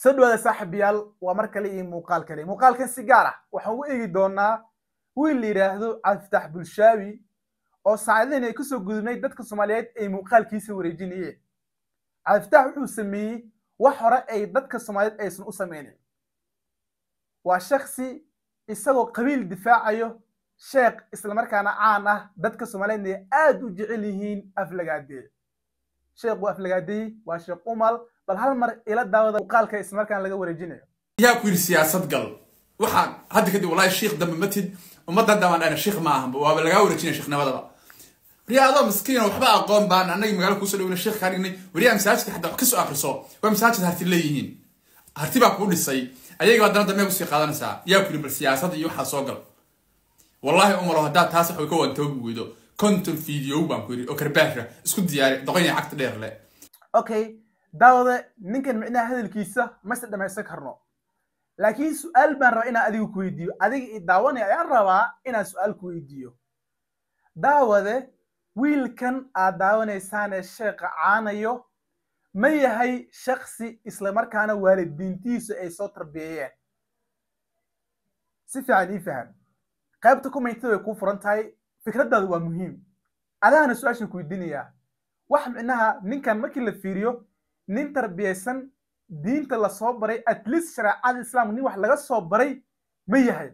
soo dhawaada saaxiibayaal waa mar kale iyo muuqaal kale muuqaalkan si gaar ah waxaan ugu eegi doonaa wiil la yidhaahdo cabdifatax bulshaawi oo saacidadan ay kusoo gudubnayd dadka soomaaliyeed ay muuqaalkiisa wareejinayeen cabdifatax wuxuu sameeyey wax hore ay dadka soomaaliyeed aysan u sameynin waa shaksi isagoo qabiil difaacayo sheekh islamarkaana caan ah dadka soomaaliyeedna aad u jecel yihiin aflagaadee sheekhu aflagaadey waa sheekh umal bal hal mar ila daawada muuqaalka ismarkaan laga wareejinayo yaa ku yidhi siyaasad gal waxaan hadda kadib walahi shiikh dambe matid ummadda hadda baan dhahna shiikh ma ahanba waaba lagaa wareejinaya shiiknimadaba riyaado miskiin waxba aqoon baan annagii magaalo kuusoo dhowna shiikh kaa dhignay wariyaa masaajidka xataa wax ka soo akhriso waa masaajid harti leeyihiin harti baa kuu dhisay ayaga haddana dambe kusii qaadanaysaa yaa ku yidhi bal siyaasada iyo waxaa soo gal wallaahi umaro haddaad taas wax ka wantoogi weydo konton fiidiyow baan ku yidhi oo karbaashra isku diyaari doqonya cagta dheer le okay daawade ninkan micnaha hadalkiisa mase dhamaysan karno laakiin aal baan rabaa inaan adiga ku weydiiyo adiga i daawanaya ayaan rabaa inaan su'aal ku weydiiyo daawade wiilkan aad daawanaysaane sheekha caanayo ma yahay shaksi islamarkaana waalidiintiisu ay soo tarbiyeeyeen si fiican ii faham qaybta kumayntada way kuu furan tahay fikraddaadu waa muhiim adaana su-aashan ku weydiinayaa wax micnaha ninkan markii la fiiriyo nin tarbiyaysan diinta lasoo baray at least shareecada islaamka nin wax laga soo baray ma yahay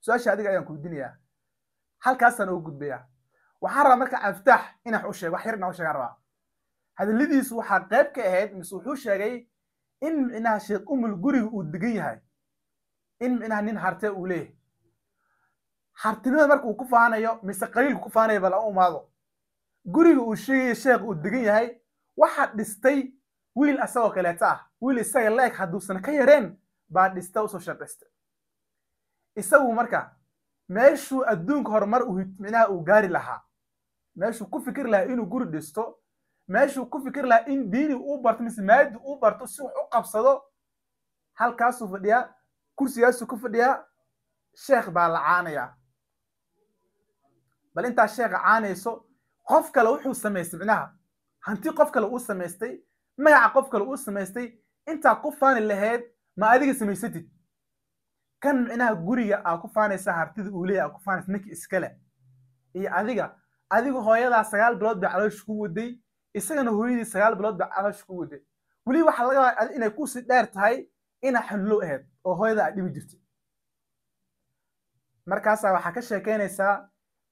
su-aasha adiga ayaan kuwedinayaa halkaasaan oo gudbayaa waxaan rabaa marka aftaax inax u sheego wax yar inaa u sheegaan rabaa hadalladiisu waxaa qayb ka ahayd mise wuxuu sheegay in micnaha sheekh umul guriga uu degan yahay in micnaha nin hartee uu leeyahay hartinimada marka uu ku faanayo mise qaliilka ku faanaya bala u umaado guriga uu sheegaya sheekh uu degan yahay waxaa dhistay wiil asagoo kaleeto ah wiil isaga leeg hadduusan ka yareen baa dhista usoo shaqaysta isagu marka meeshuu adduunka horumar micnaha uu gaari lahaa meeshuu ku fikir lahaa inuu guri dhisto meeshuu ku fikir lahaa in diini uu barto mise maadi uu barto si wax u qabsado halkaasuu fadhiyaa kursigaasuu ku fadhiyaa sheekh baa la caanayaa bal intaa sheekha caanayso qof kale wuxuu samaystay micnaha hanti qof kale uu samaystay magaca qof kale uu samaystay intaa ku faani lahayd ma adiga samaysatid kan micnaha guriga aa ku faanaysa hartida uu leeyahy aa ku faanaysa ninka iskale iyo adiga adiga hooyadaa sagaal bilood bay caloosha ku waday isagana hooyadii sagaal bilood bay caloosha ku waday weli waxaa laga yaabaa adi inay kusii dheer tahay inaa xullo ahayd oo hooyada aa dhibi jirtay markaasaa waxaa ka sheekaynaysaa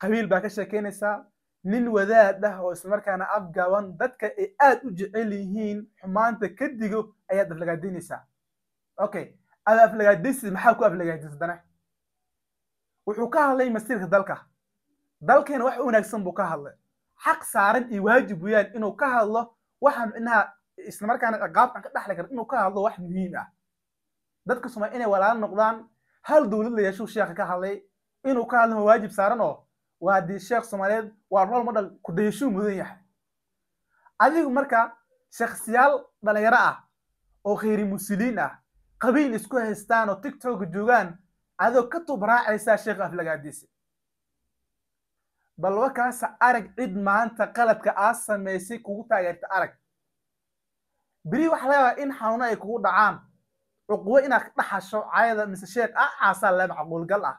qabiil baa ka sheekaynaysaa nin wadaad ah oo ismarkaana afgaban dadka ay aad u jecel yihiin xumaanta ka digo ayaad aflagaadinaysaa okay aad aflagaadaysid maxaa ku aflagaadisa wuxuu ka hadlay masiirka dalka dalkeena wax wanaagsan buu ka hadlay xaq saaran iyo waajib weyaan inuu ka hadlo waxa micnaha islamarkaana ciqaabkan ka dhaxli kara inuu ka hadlo wax muhiim ah dadka suma inay walaalo noqdaan hal dowlad la yeeshu sheekha ka hadlay inuu ka hadlo waajib saaran oo waa dii sheekh soomaaliyeed waa rol model kudayashuu mudan yahay adigu marka shakhsiyaal dhalinyaro ah oo khayri musiliin ah qabiil isku haystaan oo tictokga joogaan adoo ka tubraacaysaa sheekh aflagaadiisa bal wakaasa arag cid maanta qaladka aa samaysay kugu taageerta arag beri waxa layaabaa in xanuuno ay kugu dhacaan cuquwo inaad ka dhaxasho caayada mise sheekh a ah, caasaa laba caquulgal ah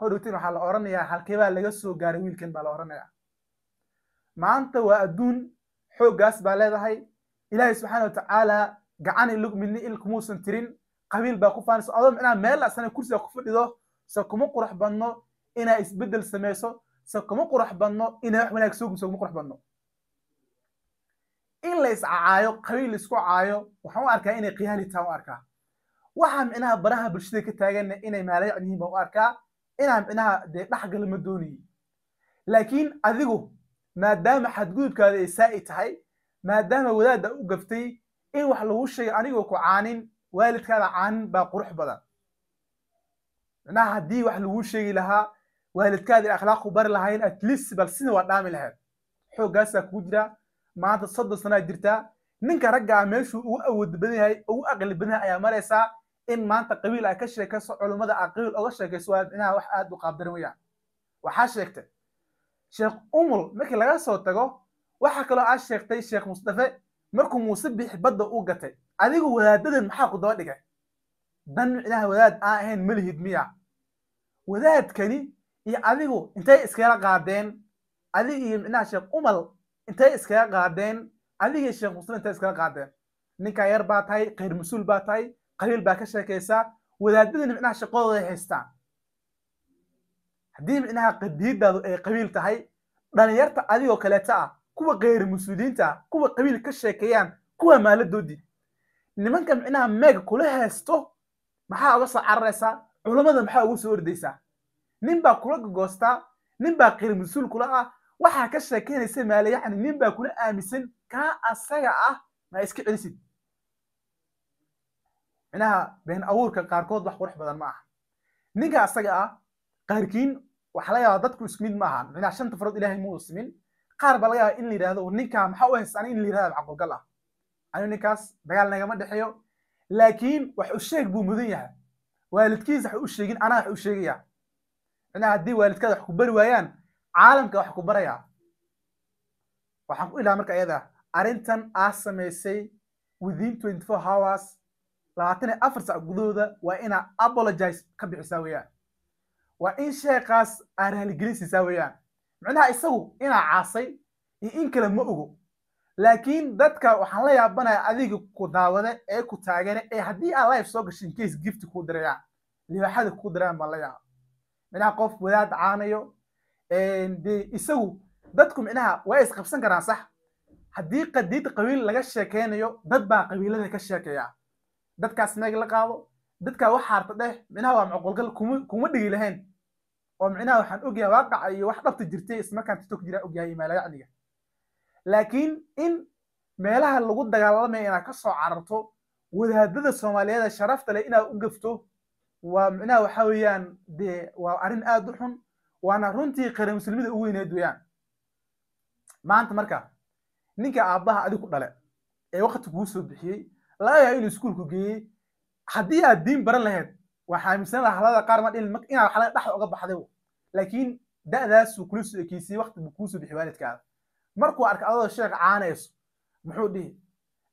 horowtin waxaa la oranayaa halkeebaa laga soo gaaray wiilkan baa la oranayaa maanta waa adduun xooggaas baa leedahay ilaahay subxaana watacaala gacanay lug midni il kumuusan tirin qabiil baa ku faanayso adoo inaa meel asana kursiga ku fadhido se kuma qurux badno inaa isbeddel samayso se kuma qurux badno inaa wax wanaag soo gumso kuma qurux badno in la iscacaayo qabiil laisku caayo waxaan u arkaa inay khiyaali tahan u arkaa waxaa micnaha baraha bulshada ka taagana inay maalayacnihiin u arkaa inaan micnaha dee dhexgala ma doonayey laakiin adigu maadaama xadgudubkaada ay saa'i tahay maadaama wadaadda u gaftay in wax lagu sheegay anigoo ku caanin waalidkaada caanin baa qurux badan micnaha haddii wax lagu sheegi lahaa waalidkaada akhlaaqu bari lahayn at least bal waa dhaami lahayd xooggaasaa kugu jira maanta soddon sanaa jirtaa ninka raggaa ah meeshuu ugu awood badan yahay ugu aqli badan yahay ayaa maraysaa in maanta qabiil ay ka sheekayso culummada a qabiil oga sheekayso waa inaa wax aad u qaabdarin weyaan waxaa sheegtay sheekh umul markii laga soo tago waxaa kaloo aa sheegtay sheekh mustafe markuu muuse bixi badda u gatay adigu wadaadadan maxaa ku daba dhigay dan micnaha wadaad aan ahayn malihid miya wadaadkani iyo adigu intay iskaga qaadeen adig iyo micnaha sheekh umal intay iskaga qaadeen adig iyo sheekh musdafe intay iskaga qaadeen ninkaa yar baa tahay khayr mas-uul baa tahay qabiil baa ka sheekaysaa wadaadadana micnaha shaqadooday haystaan haddii micnaha qadiidaadu ay qabiil tahay dhallinyarta adigoo kaleeta ah kuwa keyr mas-uuliyiinta ah kuwa qabiil ka sheekeeyaan kuwa maaladoodi nimanka micnaha meeg kula haysto maxaa uga soo cararaysaa culammada maxaa ugu soo ordaysaa nin baa kula gogoostaa nin baa keyr mas-uul kula ah waxaa ka sheekaynaysa maale yacni nin baa kula aaminsan kaa asaga ah ma iska celisid micnaha been abuurka qaarkood wax qurux badan ma aha ninka asaga ah qaarkiin waxa laga yaabaa dadku isku mid ma aha micnaha shanta farood ilaahay muu simin qaar baa laga yaabaa in la yidhahdo ninka maxaa u haysta ani in la yidhahdo caqbalgal ah anigu ninkaas dagaal nagama dhexeeyo laakiin wax u sheeg buu mudan yahay waalidkiis wax u sheegin anaa wax u sheegaya micnaha haddii waalidkaada wax ku bari waayaan caalamka wax ku baraya waxaan ku ilaha marka iyada arrintan aa samaysay within twenty four hours labaatan iyo afar sac gudahooda waa inaa apologize ka bixisaa weeyaan waa in sheekaas aa raaligelinsiisaa weeyaan micnaha isagu inaa caasay iyo in kale ma ogo laakiin dadka waxaan la yaabanayaa adiga ku daawade ee ku taagane ee haddii aan life soo gashin case gifti kuu dirayaan libaaxada kuu dirayaan baan la yaaba micnaha qof wadaad caanayo dee isagu dadku micnaha waa isqabsan karaan sax haddii qadiid qabiil laga sheekeynayo dad baa qabiilada ka sheekeeyaa dadkaas naag la qaado dadkaa wax haarta dheh minaha waa macqulgal kuma dhigi lahayn oo micnaha waxaan ogyahay waaqaca iyo wax dhabta jirtay ismarkaan titok jiraa ogyahay maalayacniga laakiin in meelaha lagu dagaalamaya inaad ka soo cararto wadaadada soomaaliyeed sharafta leh inaad u gafto waa micnaha waxa weeyaan dee waa arrin aad u xun waana runtii qare muslimida u weyneed weeyaan maanta marka ninka aabbaha adigu dhale ee waqti kuu soo bixiyey laga lagayaa inuu iskuulku geeyey haddii aad diin baran lahayd waa xaaminsan laha halada qaar ma dhin inaad xalada dhaxa uga baxday laakiin da'daasuu kula soo ekeysiyey waqti buu kuusoo bixi waalidkaada markuu arka adoo sheekh caanayso muxuu dhihi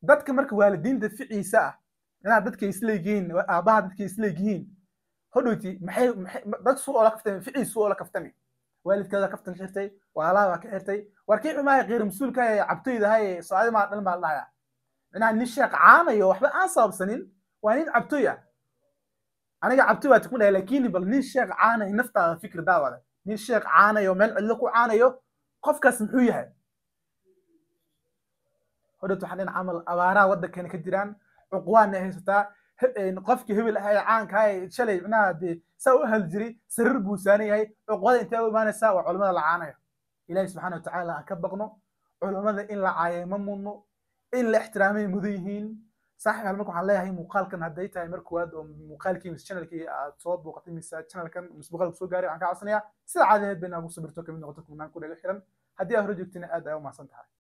dadka marka waalidiinta ficiisa ah inaad dadka isleegyihiin aabbaha dadka isleegyihiin hodhowti dad suu oola kaftami ficiis suu oola kaftami waalidkaada kaftan xirtay walaalaabaa ka xirtay warkii xumaaya qeyr mas-uulkaha ee cabtoydaha ee socdamaadhalmaa dhaaya inaan nin sheekh caanayo waxba aan sababsanin waa nin cabtoya aniga cabti baa tukun dhahay lakin bal nin sheekh caanayo naftaada fikir daawada nin sheekh caanayo meel cidlo ku caanayo qofkaas muxuu yahay hodhat waxaa dhin camal abaaraha waddankeena ka jiraan cuqwaanna haysataa qofkii hebel ahaye caankahaye shalay micnaha dee saa u hal jiray sariir buu saaran yahay cuqwada intee u imaanaysaa waa culamada la caanayo ilaahi subxana watacaala aan ka baqno culamada in la caayo ma mudno in la ixtiraamay mudan yihiin saaxiib hal marka waxaan leeyahay muuqaalkan hadday tahay mar koowaad oo muuqaalkii mise channelkii aad soo booqatay mise channelkan mise muuqaalka soo gaaray waxaan ka codsanayaa sida caadaheed bay inaa ku sabirto kamid noqoto kumnaan ku dhaga xiran haddii aad hore joogtina aad ayaa u mahadsan tahay